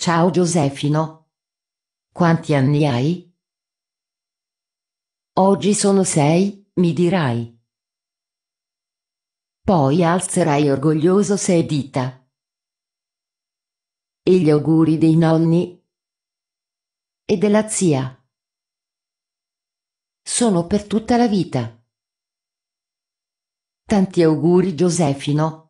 Ciao Giosefino. Quanti anni hai? Oggi sono sei, mi dirai. Poi alzerai orgoglioso sei dita. E gli auguri dei nonni e della zia. Sono per tutta la vita. Tanti auguri Giosefino.